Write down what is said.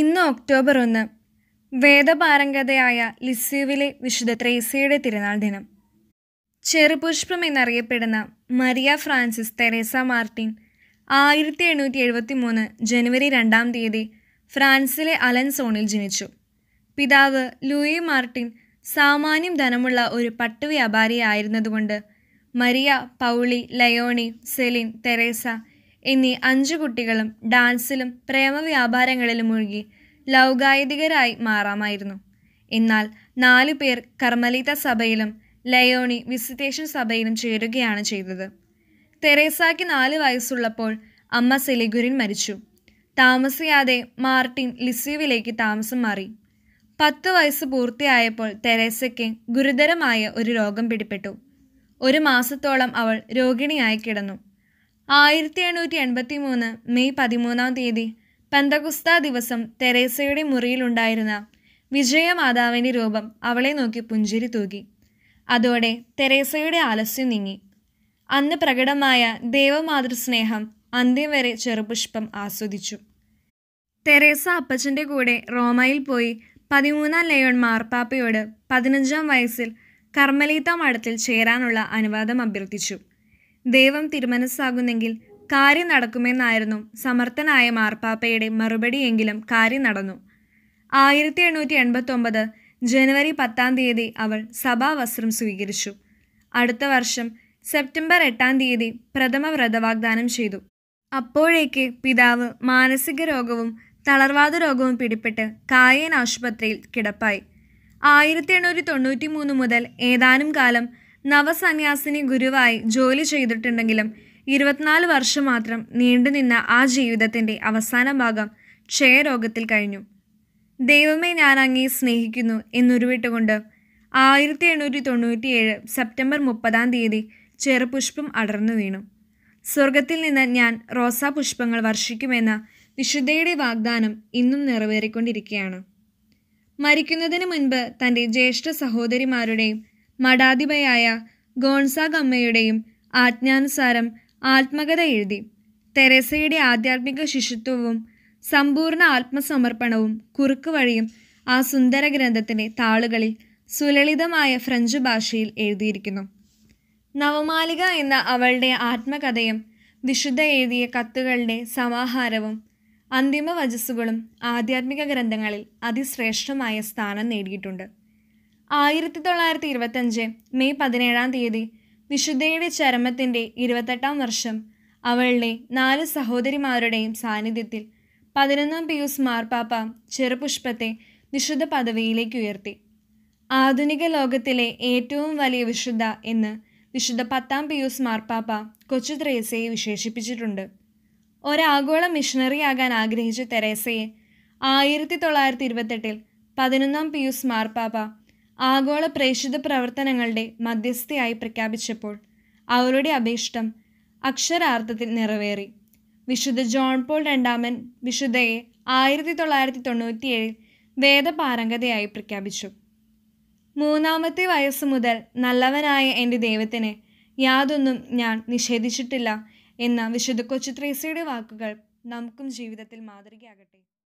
ഇന്ന് ഒക്ടോബർ ഒന്ന് വേദപാരംഗതയായ ലിസ്യുവിലെ വിശുദ്ധ ത്രേസ്യയുടെ തിരുനാൾ ദിനം ചെറുപുഷ്പം എന്നറിയപ്പെടുന്ന മരിയ ഫ്രാൻസിസ് തെരേസ മാർട്ടിൻ ആയിരത്തി എണ്ണൂറ്റി എഴുപത്തി മൂന്ന് ജനുവരി രണ്ടാം തീയതി ഫ്രാൻസിലെ അലൻസോണിൽ ജനിച്ചു പിതാവ് ലൂയി മാർട്ടിൻ സാമാന്യം ധനമുള്ള ഒരു പട്ടു വ്യാപാരിയായിരുന്നതുകൊണ്ട് Maria Pauline Leonie Celine Teresa എന്നീ അഞ്ചു കുട്ടികളും ഡാൻസിലും പ്രേമവ്യാപാരങ്ങളിലും മുഴുകി ലൗകായതികരായി മാറാമായിരുന്നു എന്നാൽ നാലു പേർ കർമ്മലീത സഭയിലും ലയോണി വിസിറ്റേഷൻ സഭയിലും ചേരുകയാണ് ചെയ്തത് തെരേസയ്ക്ക് നാല് വയസ്സുള്ളപ്പോൾ അമ്മ സെലിഗുരിൻ മരിച്ചു താമസിയാതെ മാർട്ടിൻ ലിസീവിലേക്ക് താമസം മാറി പത്ത് വയസ്സ് പൂർത്തിയായപ്പോൾ തെരേസയ്ക്ക് ഗുരുതരമായ ഒരു രോഗം പിടിപെട്ടു ഒരു മാസത്തോളം അവൾ രോഗിണിയായി കിടന്നു ആയിരത്തി എണ്ണൂറ്റി എൺപത്തി മൂന്ന് മെയ് പതിമൂന്നാം തീയതി പെന്തകുസ്ത ദിവസം തെരേസയുടെ മുറിയിലുണ്ടായിരുന്ന വിജയമാതാവിൻ്റെ രൂപം അവളെ നോക്കി പുഞ്ചിരി തൂകി അതോടെ തെരേസയുടെ ആലസ്യം നീങ്ങി അന്ന് പ്രകടമായ ദേവമാതൃസ്നേഹം അന്ത്യം വരെ ചെറുപുഷ്പം ആസ്വദിച്ചു തെരേസ അപ്പച്ചൻ്റെ കൂടെ റോമയിൽ പോയി പതിമൂന്നാം ലയോൺ മാർപ്പാപ്പയോട് പതിനഞ്ചാം വയസ്സിൽ കർമ്മലീത്ത മഠത്തിൽ ചേരാനുള്ള അനുവാദം അഭ്യർത്ഥിച്ചു ദൈവം തിരുമനസ്സാകുന്നെങ്കിൽ കാര്യം നടക്കുമെന്നായിരുന്നു സമർത്ഥനായ മാർപ്പാപ്പയുടെ മറുപടിയെങ്കിലും കാര്യം നടന്നു ആയിരത്തി എണ്ണൂറ്റി ഒമ്പത് ജനുവരി പത്താം തീയതി അവൾ സഭാവസ്ത്രം സ്വീകരിച്ചു അടുത്ത വർഷം സെപ്റ്റംബർ എട്ടാം തീയതി പ്രഥമ വ്രതവാഗ്ദാനം ചെയ്തു അപ്പോഴേക്ക് പിതാവ് മാനസിക രോഗവും തളർവാദ രോഗവും പിടിപെട്ട് കായൻ ആശുപത്രിയിൽ കിടപ്പായി ആയിരത്തി എണ്ണൂറ്റി തൊണ്ണൂറ്റി മൂന്ന് മുതൽ ഏതാനും കാലം നവസന്യാസിനി ഗുരുവായി ജോലി ചെയ്തിട്ടുണ്ടെങ്കിലും ഇരുപത്തിനാല് വർഷം മാത്രം നീണ്ടുനിന്ന ആ ജീവിതത്തിൻ്റെ അവസാന ഭാഗം ക്ഷയരോഗത്തിൽ കഴിഞ്ഞു ദൈവമേ ഞാൻ അങ്ങേ സ്നേഹിക്കുന്നു എന്നുരുവിട്ടുകൊണ്ട് ആയിരത്തി എണ്ണൂറ്റി തൊണ്ണൂറ്റിയേഴ് സെപ്റ്റംബർ മുപ്പതാം തീയതി ചെറുപുഷ്പം അടർന്നു വീണു സ്വർഗത്തിൽ നിന്ന് ഞാൻ റോസാ പുഷ്പങ്ങൾ വർഷിക്കുമെന്ന വിശുദ്ധയുടെ വാഗ്ദാനം ഇന്നും നിറവേറിക്കൊണ്ടിരിക്കുകയാണ് മരിക്കുന്നതിന് മുൻപ് തൻ്റെ ജ്യേഷ്ഠ സഹോദരിമാരുടെയും മഠാധിപയായ ഗോൺസാഗമ്മയുടെയും ആജ്ഞാനുസാരം ആത്മകഥ എഴുതി തെരേസയുടെ ആധ്യാത്മിക ശിശുത്വവും സമ്പൂർണ്ണ ആത്മസമർപ്പണവും കുറുക്ക് വഴിയും ആ സുന്ദര ഗ്രന്ഥത്തിൻ്റെ താളുകളിൽ സുലളിതമായ ഫ്രഞ്ച് ഭാഷയിൽ എഴുതിയിരിക്കുന്നു നവമാലിക എന്ന അവളുടെ ആത്മകഥയും വിശുദ്ധ എഴുതിയ കത്തുകളുടെ സമാഹാരവും അന്തിമ വചസ്സുകളും ആധ്യാത്മിക ഗ്രന്ഥങ്ങളിൽ അതിശ്രേഷ്ഠമായ സ്ഥാനം നേടിയിട്ടുണ്ട് ആയിരത്തി തൊള്ളായിരത്തി ഇരുപത്തഞ്ച് മെയ് പതിനേഴാം തീയതി വിശുദ്ധയുടെ ചരമത്തിൻ്റെ ഇരുപത്തെട്ടാം വർഷം അവളുടെ നാല് സഹോദരിമാരുടെയും സാന്നിധ്യത്തിൽ പതിനൊന്നാം പിയൂസ് മാർപ്പാപ്പ ചെറുപുഷ്പത്തെ വിശുദ്ധ പദവിയിലേക്ക് ഉയർത്തി ആധുനിക ലോകത്തിലെ ഏറ്റവും വലിയ വിശുദ്ധ എന്ന് വിശുദ്ധ പത്താം പിയൂസ് മാർപ്പാപ്പ കൊച്ചു തെരേസയെ വിശേഷിപ്പിച്ചിട്ടുണ്ട് ഒരാഗോള ആകാൻ ആഗ്രഹിച്ച തെരേസയെ ആയിരത്തി തൊള്ളായിരത്തി ഇരുപത്തെട്ടിൽ പതിനൊന്നാം പിയൂസ് മാർപ്പാപ്പ ആഗോള പ്രേഷിത പ്രവർത്തനങ്ങളുടെ മധ്യസ്ഥയായി പ്രഖ്യാപിച്ചപ്പോൾ അവരുടെ അഭീഷ്ടം അക്ഷരാർത്ഥത്തിൽ നിറവേറി വിശുദ്ധ ജോൺ പോൾ രണ്ടാമൻ വിശുദ്ധയെ ആയിരത്തി തൊള്ളായിരത്തി തൊണ്ണൂറ്റിയേഴിൽ വേദപാരംഗതയായി പ്രഖ്യാപിച്ചു മൂന്നാമത്തെ വയസ്സ് മുതൽ നല്ലവനായ എൻ്റെ ദൈവത്തിന് യാതൊന്നും ഞാൻ നിഷേധിച്ചിട്ടില്ല എന്ന വിശുദ്ധ കൊച്ചു ത്രേസയുടെ വാക്കുകൾ നമുക്കും ജീവിതത്തിൽ മാതൃകയാകട്ടെ